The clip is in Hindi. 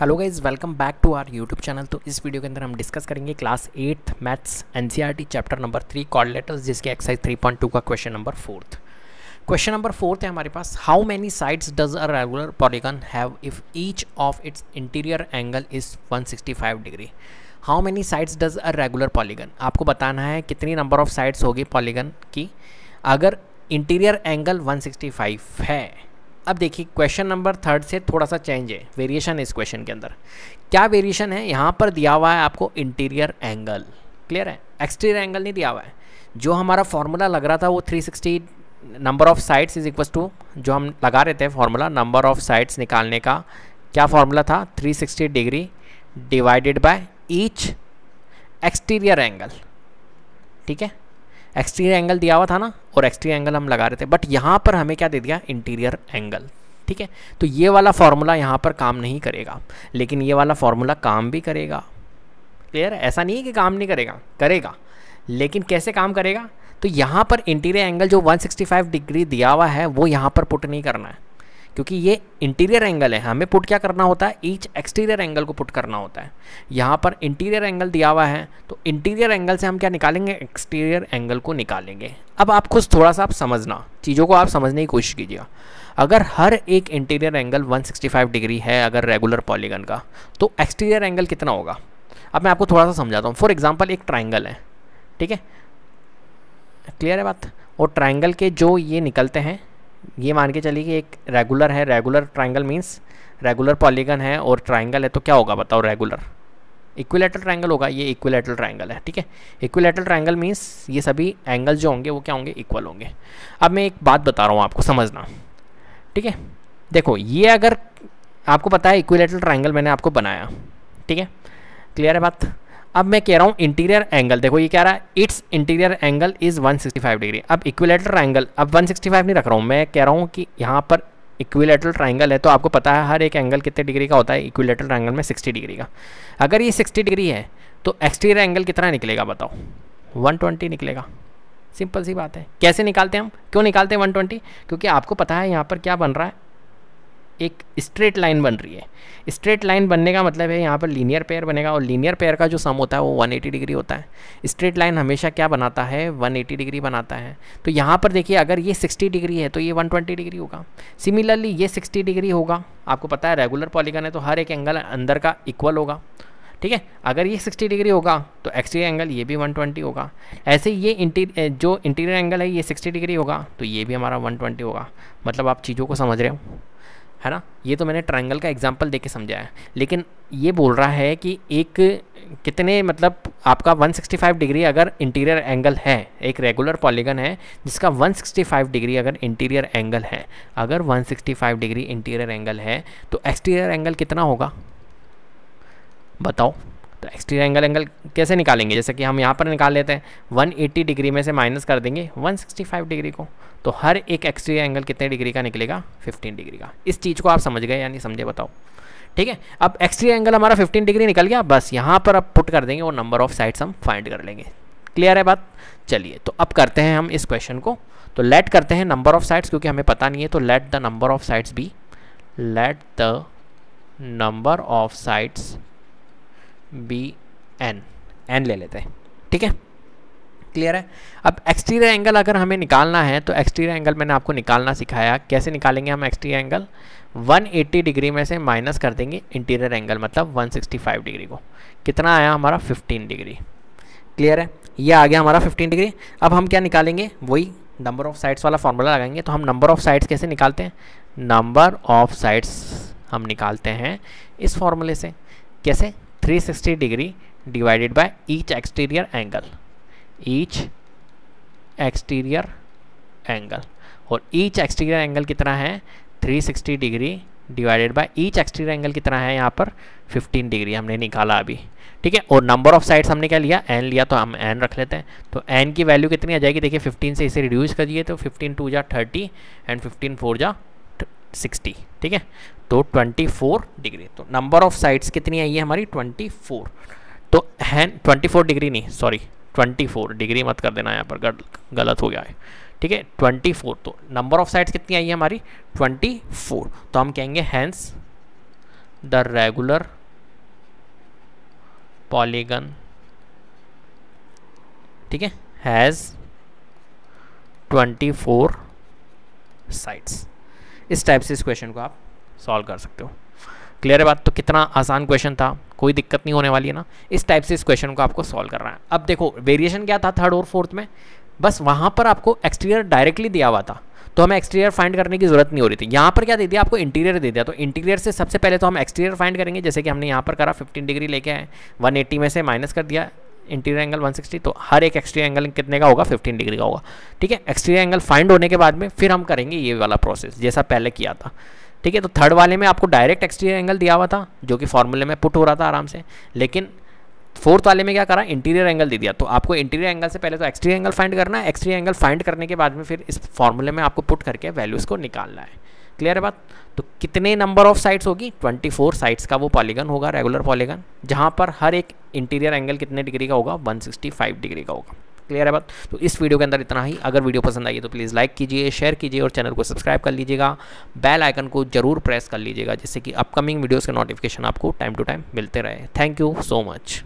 hello guys welcome back to our YouTube channel तो इस वीडियो के अंदर हम डिस्कस करेंगे class eighth maths NCERT chapter number three quadrilaterals जिसके एक्सरसाइज थ्री पॉइंट टू का question number fourth question number fourth है हमारे पास how many sides does a regular polygon have if each of its interior angle is one degree how many sides does a regular polygon आपको बताना है कितनी नंबर ऑफ साइड्स होगी पॉलीगन की अगर इंटीरियर एंगल 165 है अब देखिए क्वेश्चन नंबर थर्ड से थोड़ा सा चेंज है वेरिएशन है इस क्वेश्चन के अंदर क्या वेरिएशन है यहाँ पर दिया हुआ है आपको इंटीरियर एंगल क्लियर है एक्सटीरियर एंगल नहीं दिया हुआ है जो हमारा फॉर्मूला लग रहा था वो 360 number of sides is equal to जो हम लगा रहे थे फार्मूला नंबर ऑफ साइड्स निकालने का क्या फार्मूला था 360 degree divided by each exterior angle ठीक है एक्सटीरियर एंगल दिया हुआ था ना और एक्सटीरियर एंगल हम लगा रहे थे बट यहाँ पर हमें क्या दे दिया इंटीरियर एंगल ठीक है तो ये वाला फार्मूला यहाँ पर काम नहीं करेगा लेकिन ये वाला फार्मूला काम भी करेगा क्लियर ऐसा नहीं है कि काम नहीं करेगा करेगा लेकिन कैसे काम करेगा तो यहाँ पर इंटीरियर एंगल जो 165 डिग्री दिया हुआ है वो यहाँ पर पुट नहीं करना है क्योंकि ये इंटीरियर एंगल है हमें पुट क्या करना होता है ईच एक्सटीरियर एंगल को पुट करना होता है यहाँ पर इंटीरियर एंगल दिया हुआ है तो इंटीरियर एंगल से हम क्या निकालेंगे एक्सटीरियर एंगल को निकालेंगे अब आप खुद थोड़ा सा आप समझना चीज़ों को आप समझने की कोशिश कीजिएगा अगर हर एक इंटीरियर एंगल 165 डिग्री है अगर रेगुलर पॉलीगन का तो एक्सटीरियर एंगल कितना होगा अब मैं आपको थोड़ा सा समझाता हूँ फॉर एग्जाम्पल एक ट्राइंगल है ठीक है क्लियर है बात और ट्राइंगल के जो ये निकलते हैं ये मान के चलिए कि एक रेगुलर है regular triangle means regular polygon है और ट्राइंगल है तो क्या होगा बताओ रेगुलर इक्विलेटरल ट्राइंगल होगा ये इक्विलेटरल ट्राइंगल है ठीक है इक्विलेटरल ट्राइंगल मीन्स ये सभी एंगल जो होंगे वो क्या होंगे इक्वल होंगे अब मैं एक बात बता रहा हूँ आपको समझना ठीक है देखो ये अगर आपको पता है इक्विलेटरल ट्राइंगल मैंने आपको बनाया ठीक है क्लियर है बात अब मैं कह रहा हूँ इंटीरियर एंगल देखो ये कह रहा है its interior angle is 165 degree अब इक्विलेटर एंगल अब 165 नहीं रख रहा हूँ मैं कह रहा हूँ कि यहाँ पर इक्विलेटर ट्राइंगल है तो आपको पता है हर एक एंगल कितने डिग्री का होता है इक्विलेटर ट्राइंगल में 60 डिग्री का अगर ये 60 डिग्री है तो एक्सटीरियर एंगल कितना निकलेगा बताओ वन निकलेगा सिंपल सी बात है कैसे निकालते हैं हम क्यों निकालते हैं 120 क्योंकि आपको पता है यहाँ पर क्या बन रहा है एक स्ट्रेट लाइन बन रही है स्ट्रेट लाइन बनने का मतलब है यहाँ पर लीनियर पेयर बनेगा और लीनियर पेयर का जो सम होता है वो 180 डिग्री होता है स्ट्रेट लाइन हमेशा क्या बनाता है 180 डिग्री बनाता है तो यहाँ पर देखिए अगर ये 60 डिग्री है तो ये 120 डिग्री होगा सिमिलरली ये 60 डिग्री होगा आपको पता है रेगुलर पॉलीगन है तो हर एक एंगल अंदर का इक्वल होगा ठीक है अगर ये 60 डिग्री होगा तो एक्सटीरियर एंगल ये भी 120 होगा ऐसे ये इंटीर जो इंटीरियर एंगल है ये 60 डिग्री होगा तो ये भी हमारा 120 होगा मतलब आप चीज़ों को समझ रहे हो है ना ये तो मैंने ट्रायंगल का एग्जाम्पल दे के समझाया लेकिन ये बोल रहा है कि एक कितने मतलब आपका 165 डिग्री अगर इंटीरियर एंगल है एक रेगुलर पॉलीगन है जिसका 165 डिग्री अगर इंटीरियर एंगल है अगर 165 डिग्री इंटीरियर एंगल है तो एक्सटीरियर एंगल कितना होगा बताओ तो एक्सटीरियर एंगल एंगल कैसे निकालेंगे जैसे कि हम यहाँ पर निकाल लेते हैं 180 डिग्री में से माइनस कर देंगे 165 डिग्री को तो हर एक एक्सटीरियर एंगल कितने डिग्री का निकलेगा 15 डिग्री का इस चीज़ को आप समझ गए यानी समझे बताओ ठीक है अब एक्सटीरियर एंगल हमारा 15 डिग्री निकल गया बस यहाँ पर अब पुट कर देंगे और नंबर ऑफ साइड्स हम फाइंड कर लेंगे क्लियर है बात चलिए तो अब करते हैं हम इस क्वेश्चन को तो लेट करते हैं नंबर ऑफ साइड्स क्योंकि हमें पता नहीं है तो let the number of sides be let the number of sides be N N ले लेते हैं ठीक है क्लियर है अब एक्सटीरियर एंगल अगर हमें निकालना है तो एक्सटीरियर एंगल मैंने आपको निकालना सिखाया कैसे निकालेंगे हम एक्सटीरियर एंगल 180 डिग्री में से माइनस कर देंगे इंटीरियर एंगल मतलब 165 डिग्री को कितना आया हमारा 15 डिग्री क्लियर है ये आ गया हमारा 15 डिग्री अब हम क्या निकालेंगे वही नंबर ऑफ साइड्स वाला फॉर्मूला लगाएंगे तो हम नंबर ऑफ साइड्स कैसे निकालते हैं नंबर ऑफ साइड्स हम निकालते हैं इस फॉर्मूले से कैसे 360 degree divided by each exterior angle each exterior angle और ईच एक्सटीरियर एंगल कितना है 360 degree divided by each exterior angle कितना है यहाँ पर 15 डिग्री हमने निकाला अभी ठीक है और नंबर ऑफ साइड्स हमने क्या लिया एन लिया तो हम एन रख लेते हैं तो एन की वैल्यू कितनी आ जाएगी देखिए 15 से इसे रिड्यूस करिए तो 15 टू जा थर्टी एंड 15 फोर जा सिक्सटी ठीक है तो ट्वेंटी फोर डिग्री तो नंबर ऑफ साइड्स कितनी आई है हमारी ट्वेंटी फोर तो ट्वेंटी फोर डिग्री नहीं सॉरी ट्वेंटी फोर डिग्री मत कर देना यहाँ पर गल, गलत हो गया है ठीक है ट्वेंटी फोर तो नंबर ऑफ साइड्स कितनी आई है हमारी ट्वेंटी फोर तो हम कहेंगे हैंस द रेगुलर पॉलीगन ठीक है हैज़ फोर साइड्स इस टाइप से इस क्वेश्चन को आप सॉल्व कर सकते हो क्लियर है बात तो कितना आसान क्वेश्चन था कोई दिक्कत नहीं होने वाली है ना इस टाइप से इस क्वेश्चन को आपको सॉल्व करना है अब देखो वेरिएशन क्या था थर्ड और फोर्थ में बस वहाँ पर आपको एक्सटीरियर डायरेक्टली दिया हुआ था तो हमें एक्सटीरियर फाइंड करने की जरूरत नहीं हो रही थी यहाँ पर क्या दे दिया आपको इंटीरियर दे दिया तो इंटीरियर से सबसे पहले तो हम एक्सटीरियर फाइंड करेंगे जैसे कि हमने यहाँ पर करा 15 डिग्री लेके आए 180 में से माइनस कर दिया इंटीरियर एंगल 160 तो हर एक एक्सटीरियर एंगल कितने का होगा 15 डिग्री का होगा ठीक है एक्सटीरियर एंगल फाइंड होने के बाद में फिर हम करेंगे ये वाला प्रोसेस जैसा पहले किया था ठीक है तो थर्ड वाले में आपको डायरेक्ट एक्सटीरियर एंगल दिया हुआ था जो कि फॉर्मूले में पुट हो रहा था आराम से लेकिन फोर्थ वाले में क्या करा इंटीरियर एंगल दे दिया तो आपको इंटीरियर एंगल से पहले तो एक्सटीरियर एंगल फाइंड करना है एक्सटीरियर एंगल फाइंड करने के बाद में फिर इस फॉर्मूले में आपको पुट करके वैल्यूज़ को निकालना है क्लियर है बात तो कितने नंबर ऑफ साइट्स होगी 24 साइट्स का वो पॉलीगन होगा रेगुलर पॉलीगन जहाँ पर हर एक इंटीरियर एंगल कितने डिग्री का होगा 165 डिग्री का होगा क्लियर है बात तो इस वीडियो के अंदर इतना ही अगर वीडियो पसंद आई तो प्लीज़ लाइक कीजिए शेयर कीजिए और चैनल को सब्सक्राइब कर लीजिएगा बेल आइकन को जरूर प्रेस कर लीजिएगा जिससे कि अपकमिंग वीडियोज़ के नोटिफिकेशन आपको टाइम टू टाइम मिलते रहे थैंक यू सो मच